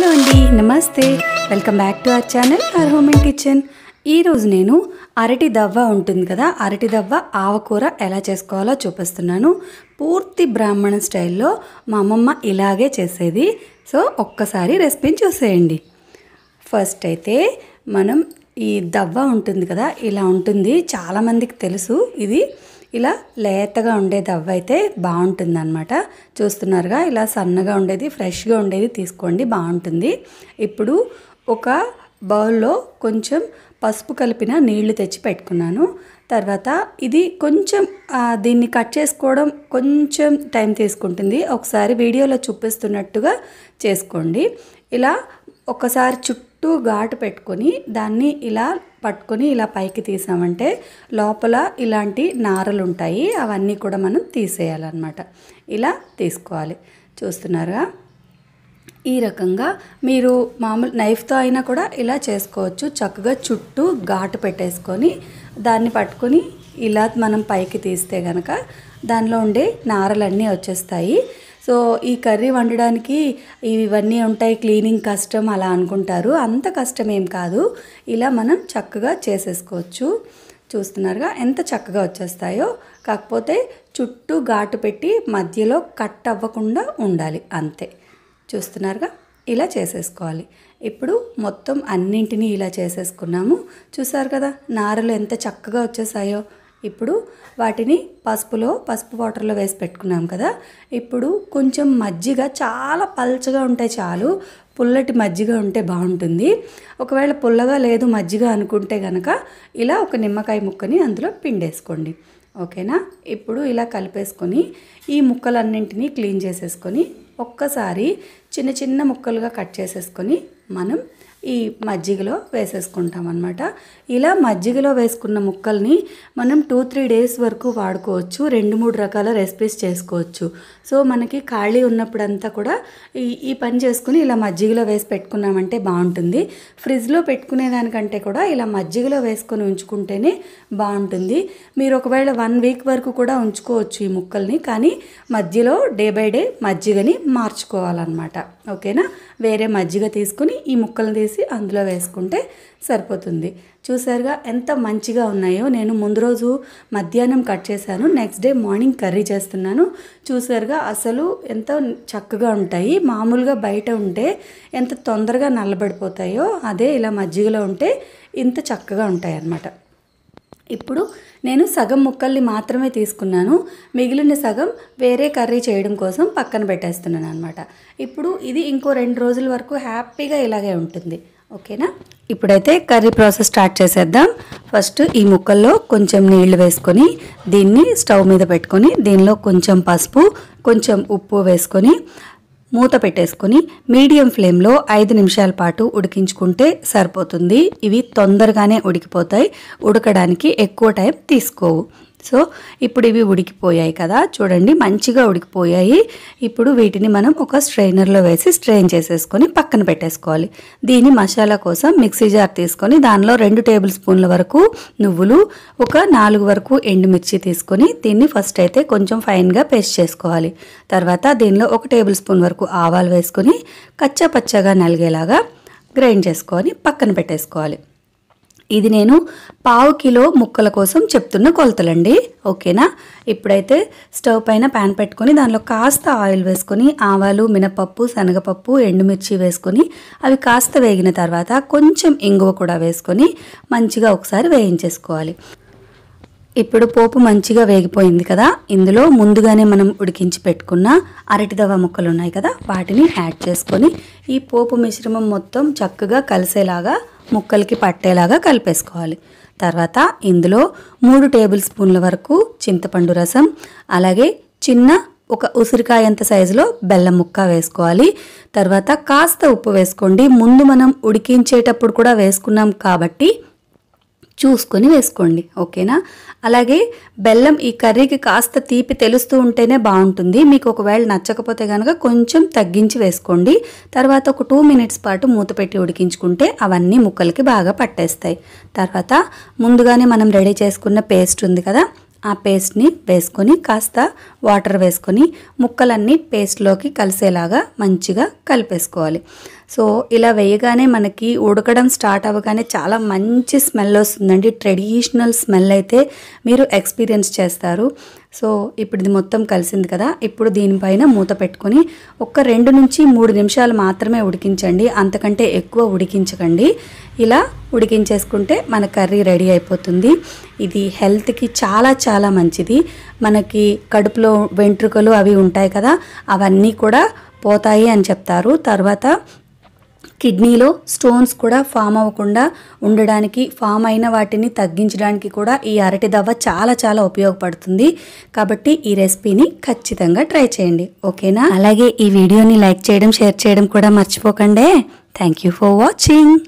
hello అండి నమస్తే welcome back to our channel our home and kitchen ఈరోజు నేను అరటి దవ్వ ఉంటుంది కదా అరటి దవ్వ ఆవకూర ఎలా చేసుకోవాలో చూపిస్తున్నాను పూర్తి బ్రాహ్మణ స్టైల్లో మా అమ్మమ్మ ఇలాగే చేసేది సో ఒక్కసారి రెసిపీని చూసేయండి ఫస్ట్ అయితే మనం ఈ దవ్వ ఉంటుంది కదా ఇలా ఉంటుంది చాలామందికి తెలుసు ఇది ఇలా లేతగా ఉండేది దవ్వ అయితే అనమాట చూస్తున్నారుగా ఇలా సన్నగా ఉండేది ఫ్రెష్గా ఉండేది తీసుకోండి బాగుంటుంది ఇప్పుడు ఒక బౌల్లో కొంచెం పసుపు కలిపిన నీళ్లు తెచ్చి పెట్టుకున్నాను తర్వాత ఇది కొంచెం దీన్ని కట్ చేసుకోవడం కొంచెం టైం తీసుకుంటుంది ఒకసారి వీడియోలో చూపిస్తున్నట్టుగా చేసుకోండి ఇలా ఒకసారి చుట్టూ చుట్టూ ఘాటు పెట్టుకొని దాన్ని ఇలా పట్టుకొని ఇలా పైకి తీసామంటే లోపల ఇలాంటి నారలు ఉంటాయి అవన్నీ కూడా మనం తీసేయాలన్నమాట ఇలా తీసుకోవాలి చూస్తున్నారా ఈ రకంగా మీరు మామూలు నైఫ్తో అయినా కూడా ఇలా చేసుకోవచ్చు చక్కగా చుట్టూ ఘాటు పెట్టేసుకొని దాన్ని పట్టుకొని ఇలా మనం పైకి తీస్తే కనుక దానిలో ఉండే నారలన్నీ వచ్చేస్తాయి సో ఈ కర్రీ వండడానికి ఇవన్నీ ఉంటాయి క్లీనింగ్ కష్టం అలా అనుకుంటారు అంత కష్టం ఏం కాదు ఇలా మనం చక్కగా చేసేసుకోవచ్చు చూస్తున్నారుగా ఎంత చక్కగా వచ్చేస్తాయో కాకపోతే చుట్టూ ఘాటు పెట్టి మధ్యలో కట్ అవ్వకుండా ఉండాలి అంతే చూస్తున్నారుగా ఇలా చేసేసుకోవాలి ఇప్పుడు మొత్తం అన్నింటినీ ఇలా చేసేసుకున్నాము చూసారు కదా నారలు ఎంత చక్కగా వచ్చేసాయో ఇప్పుడు వాటిని పసుపులో పసుపు వాటర్లో వేసి పెట్టుకున్నాం కదా ఇప్పుడు కొంచెం మజ్జిగ చాలా పల్చగా ఉంటే చాలు పుల్లటి మజ్జిగ ఉంటే బాగుంటుంది ఒకవేళ పుల్లగా లేదు మజ్జిగ అనుకుంటే కనుక ఇలా ఒక నిమ్మకాయ ముక్కని అందులో పిండేసుకోండి ఓకేనా ఇప్పుడు ఇలా కలిపేసుకొని ఈ ముక్కలన్నింటినీ క్లీన్ చేసేసుకొని ఒక్కసారి చిన్న చిన్న ముక్కలుగా కట్ చేసేసుకొని మనం ఈ మజ్జిగలో వేసేసుకుంటాం అనమాట ఇలా మజ్జిగలో వేసుకున్న ముక్కల్ని మనం టూ త్రీ డేస్ వరకు వాడుకోవచ్చు రెండు మూడు రకాల రెసిపీస్ చేసుకోవచ్చు సో మనకి ఖాళీ ఉన్నప్పుడంతా కూడా ఈ ఈ పని చేసుకుని ఇలా మజ్జిగలో వేసి పెట్టుకున్నామంటే బాగుంటుంది ఫ్రిడ్జ్లో పెట్టుకునే దానికంటే కూడా ఇలా మజ్జిగలో వేసుకొని ఉంచుకుంటేనే బాగుంటుంది మీరు ఒకవేళ వన్ వీక్ వరకు కూడా ఉంచుకోవచ్చు ఈ ముక్కల్ని కానీ మధ్యలో డే బై డే మజ్జిగని మార్చుకోవాలన్నమాట ఓకేనా వేరే మజ్జిగ తీసుకుని ఈ ముక్కల్ని చేసి అందులో వేసుకుంటే సరిపోతుంది చూసారుగా ఎంత మంచిగా ఉన్నాయో నేను ముందు రోజు మధ్యాహ్నం కట్ చేశాను నెక్స్ట్ డే మార్నింగ్ కర్రీ చేస్తున్నాను చూసారుగా అసలు ఎంత చక్కగా ఉంటాయి మామూలుగా బయట ఉంటే ఎంత తొందరగా నల్లబడిపోతాయో అదే ఇలా మజ్జిగలో ఉంటే ఇంత చక్కగా ఉంటాయి అన్నమాట ఇప్పుడు నేను సగం ముక్కల్ని మాత్రమే తీసుకున్నాను మిగిలిన సగం వేరే కర్రీ చేయడం కోసం పక్కన పెట్టేస్తున్నాను అనమాట ఇప్పుడు ఇది ఇంకో రెండు రోజుల వరకు హ్యాపీగా ఇలాగే ఉంటుంది ఓకేనా ఇప్పుడైతే కర్రీ ప్రాసెస్ స్టార్ట్ చేసేద్దాం ఫస్ట్ ఈ ముక్కల్లో కొంచెం నీళ్లు వేసుకొని దీన్ని స్టవ్ మీద పెట్టుకొని దీనిలో కొంచెం పసుపు కొంచెం ఉప్పు వేసుకొని మూత పెట్టేసుకుని మీడియం ఫ్లేమ్లో ఐదు నిమిషాల పాటు ఉడికించుకుంటే సరిపోతుంది ఇవి తొందరగానే ఉడికిపోతాయి ఉడకడానికి ఎక్కువ టైం తీసుకోవు సో ఇప్పుడు ఇవి ఉడికిపోయాయి కదా చూడండి మంచిగా ఉడికిపోయాయి ఇప్పుడు వీటిని మనం ఒక స్ట్రైనర్లో వేసి స్ట్రెయిన్ చేసేసుకొని పక్కన పెట్టేసుకోవాలి దీని మసాలా కోసం మిక్సీ జార్ తీసుకొని దానిలో రెండు టేబుల్ స్పూన్ల వరకు నువ్వులు ఒక నాలుగు వరకు ఎండుమిర్చి తీసుకొని దీన్ని ఫస్ట్ అయితే కొంచెం ఫైన్గా పేస్ట్ చేసుకోవాలి తర్వాత దీనిలో ఒక టేబుల్ స్పూన్ వరకు ఆవాలు వేసుకొని కచ్చా పచ్చగా నలిగేలాగా గ్రైండ్ చేసుకొని పక్కన పెట్టేసుకోవాలి ఇది నేను పావు కిలో ముక్కల కోసం చెప్తున్న కొలతలండి ఓకేనా ఇప్పుడైతే స్టవ్ పైన ప్యాన్ పెట్టుకొని దానిలో కాస్త ఆయిల్ వేసుకొని ఆవాలు మినపప్పు శనగపప్పు ఎండుమిర్చి వేసుకొని అవి కాస్త వేగిన తర్వాత కొంచెం ఇంగువ కూడా వేసుకొని మంచిగా ఒకసారి వేయించేసుకోవాలి ఇప్పుడు పోపు మంచిగా వేగిపోయింది కదా ఇందులో ముందుగానే మనం ఉడికించి పెట్టుకున్న అరటిదవ ముక్కలు ఉన్నాయి కదా వాటిని యాడ్ చేసుకొని ఈ పోపు మిశ్రమం మొత్తం చక్కగా కలిసేలాగా ముక్కలకి పట్టేలాగా కలిపేసుకోవాలి తర్వాత ఇందులో మూడు టేబుల్ స్పూన్ల వరకు చింతపండు రసం అలాగే చిన్న ఒక ఉసిరికాయంత సైజులో బెల్లం ముక్క వేసుకోవాలి తర్వాత కాస్త ఉప్పు వేసుకోండి ముందు మనం ఉడికించేటప్పుడు కూడా వేసుకున్నాం కాబట్టి చూసుకొని వేసుకోండి ఓకేనా అలాగే బెల్లం ఈ కర్రీకి కాస్త తీపి తెలుస్తూ ఉంటేనే బాగుంటుంది మీకు ఒకవేళ నచ్చకపోతే కనుక కొంచెం తగ్గించి వేసుకోండి తర్వాత ఒక టూ మినిట్స్ పాటు మూత పెట్టి ఉడికించుకుంటే అవన్నీ ముక్కలకి బాగా పట్టేస్తాయి తర్వాత ముందుగానే మనం రెడీ చేసుకున్న పేస్ట్ ఉంది కదా ఆ పేస్ట్ని వేసుకొని కాస్త వాటర్ వేసుకొని ముక్కలన్నీ పేస్ట్లోకి కలిసేలాగా మంచిగా కలిపేసుకోవాలి సో ఇలా వేయగానే మనకి ఉడకడం స్టార్ట్ అవ్వగానే చాలా మంచి స్మెల్ వస్తుందండి ట్రెడిషనల్ స్మెల్ అయితే మీరు ఎక్స్పీరియన్స్ చేస్తారు సో ఇప్పుడు ఇది మొత్తం కలిసింది కదా ఇప్పుడు దీనిపైన మూత పెట్టుకొని ఒక రెండు నుంచి మూడు నిమిషాలు మాత్రమే ఉడికించండి అంతకంటే ఎక్కువ ఉడికించకండి ఇలా ఉడికించేసుకుంటే మన కర్రీ రెడీ అయిపోతుంది ఇది హెల్త్కి చాలా చాలా మంచిది మనకి కడుపులో వెంట్రుకలు అవి ఉంటాయి కదా అవన్నీ కూడా పోతాయి అని చెప్తారు తర్వాత కిడ్నీలో స్టోన్స్ కూడా ఫామ్ అవ్వకుండా ఉండడానికి ఫామ్ అయిన వాటిని తగ్గించడానికి కూడా ఈ అరటి దవ్వ చాలా చాలా ఉపయోగపడుతుంది కాబట్టి ఈ రెసిపీని ఖచ్చితంగా ట్రై చేయండి ఓకేనా అలాగే ఈ వీడియోని లైక్ చేయడం షేర్ చేయడం కూడా మర్చిపోకండి థ్యాంక్ యూ ఫర్ వాచింగ్